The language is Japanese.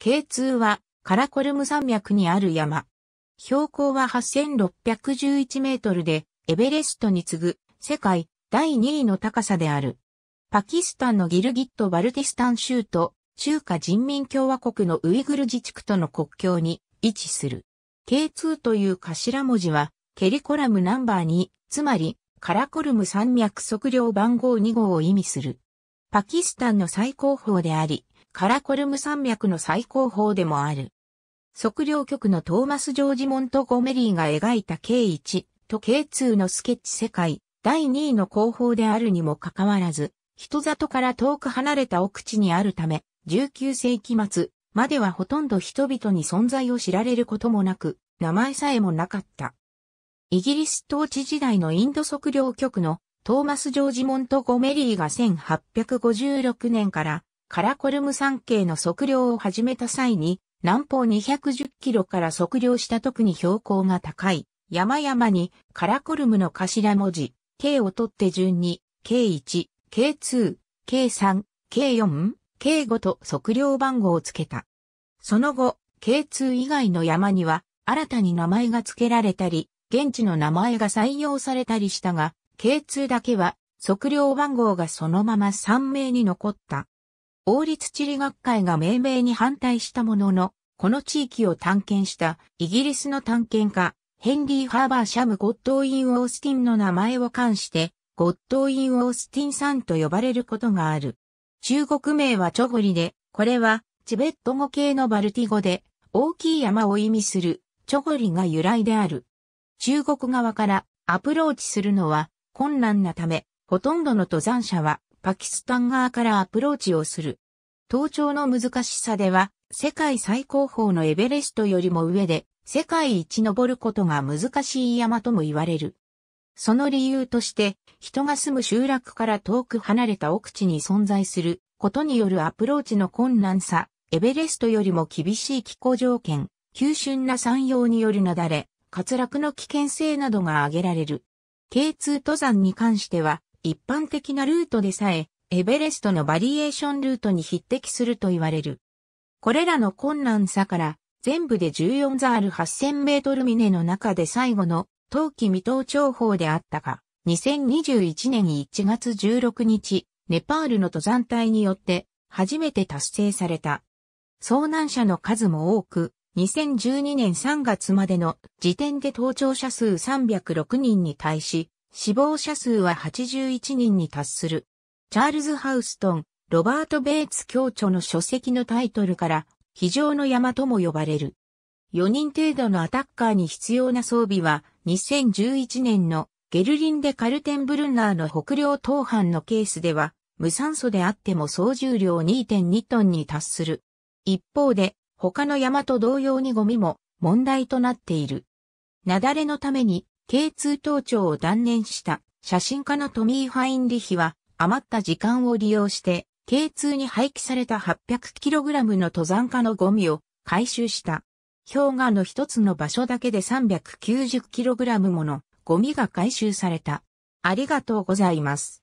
K2 はカラコルム山脈にある山。標高は8611メートルで、エベレストに次ぐ世界第2位の高さである。パキスタンのギルギット・バルティスタン州と中華人民共和国のウイグル自治区との国境に位置する。K2 という頭文字は、ケリコラムナンバー2、つまり、カラコルム山脈測量番号2号を意味する。パキスタンの最高峰であり、カラコルム山脈の最高峰でもある。測量局のトーマス・ジョージ・モントゴメリーが描いた K1 と K2 のスケッチ世界第2位の後方であるにもかかわらず、人里から遠く離れた奥地にあるため、19世紀末まではほとんど人々に存在を知られることもなく、名前さえもなかった。イギリス統治時代のインド測量局のトーマス・ジョージ・モントゴメリーが1856年からカラコルム山系の測量を始めた際に、南方210キロから測量した特に標高が高い山々にカラコルムの頭文字、K を取って順に、K1、K2、K3、K4、K5 と測量番号をつけた。その後、K2 以外の山には新たに名前が付けられたり、現地の名前が採用されたりしたが、K2 だけは測量番号がそのまま3名に残った。王立地理学会が命名に反対したものの、この地域を探検したイギリスの探検家、ヘンリー・ハーバー・シャム・ゴッドウィン・オースティンの名前を冠して、ゴッドウィン・オースティンさんと呼ばれることがある。中国名はチョゴリで、これはチベット語系のバルティ語で、大きい山を意味するチョゴリが由来である。中国側からアプローチするのは困難なため、ほとんどの登山者はパキスタン側からアプローチをする。登頂の難しさでは、世界最高峰のエベレストよりも上で、世界一登ることが難しい山とも言われる。その理由として、人が住む集落から遠く離れた奥地に存在することによるアプローチの困難さ、エベレストよりも厳しい気候条件、急峻な山陽による雪崩、滑落の危険性などが挙げられる。K2 登山に関しては、一般的なルートでさえ、エベレストのバリエーションルートに匹敵すると言われる。これらの困難さから、全部で14ザール8000メートル峰の中で最後の冬季未踏頂峰であったが、2021年1月16日、ネパールの登山隊によって初めて達成された。遭難者の数も多く、2012年3月までの時点で登頂者数306人に対し、死亡者数は81人に達する。チャールズ・ハウストン、ロバート・ベイツ教著の書籍のタイトルから、非常の山とも呼ばれる。4人程度のアタッカーに必要な装備は、2011年のゲルリンデ・カルテンブルンナーの北領東藩のケースでは、無酸素であっても総重量2.2トンに達する。一方で、他の山と同様にゴミも問題となっている。雪崩のために K2 盗聴を断念した写真家のトミー・ファインリヒは余った時間を利用して K2 に廃棄された 800kg の登山家のゴミを回収した。氷河の一つの場所だけで 390kg ものゴミが回収された。ありがとうございます。